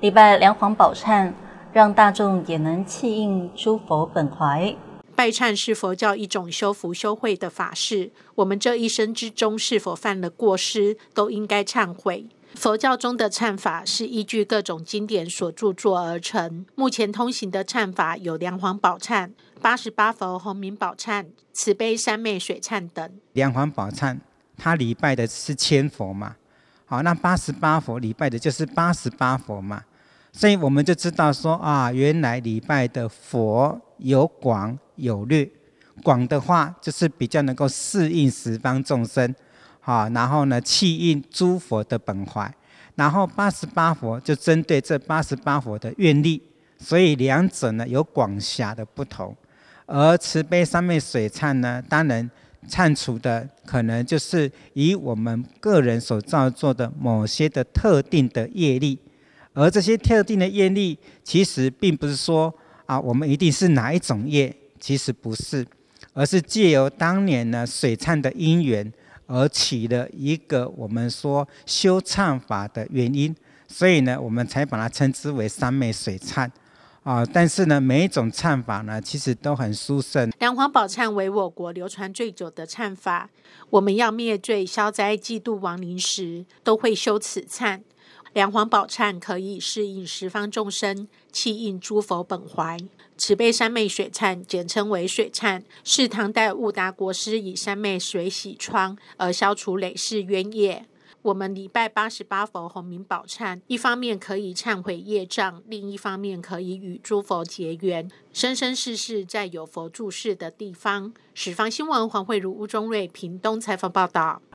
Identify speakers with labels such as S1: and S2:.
S1: 礼拜梁皇宝忏，让大众也能气应诸佛本怀。拜忏是佛教一种修福修慧的法事。我们这一生之中是否犯了过失，都应该忏悔。佛教中的忏法是依据各种经典所著作而成。目前通行的忏法有梁皇宝忏、八十八佛洪明宝忏、慈悲三昧水忏等。
S2: 梁皇宝忏，他礼拜的是千佛嘛？好，那八十八佛礼拜的就是八十八佛嘛？所以我们就知道说啊，原来礼拜的佛有广有略，广的话就是比较能够适应十方众生，好，然后呢气应诸佛的本怀，然后八十八佛就针对这八十八佛的愿力，所以两者呢有广狭的不同，而慈悲三昧水忏呢，当然忏除的可能就是以我们个人所造作的某些的特定的业力。而这些特定的业力，其实并不是说啊，我们一定是哪一种业，其实不是，而是借由当年呢水忏的因缘而起了一个我们说修忏法的原因，所以呢，我们才把它称之为三昧水忏啊。但是呢，每一种忏法呢，其实都很殊胜。
S1: 梁皇宝忏为我国流传最久的忏法，我们要灭罪、消灾、嫉度亡灵时，都会修此忏。两黄宝忏可以适应十方众生，契应诸佛本怀。慈悲三昧水忏，简称为水忏，是唐代悟达国师以三昧水洗疮而消除累世冤业。我们礼拜八十八佛弘明宝忏，一方面可以忏悔业障，另一方面可以与诸佛结缘，生生世世在有佛住世的地方。十方新闻黄慧如、吴中瑞、屏东采访报道。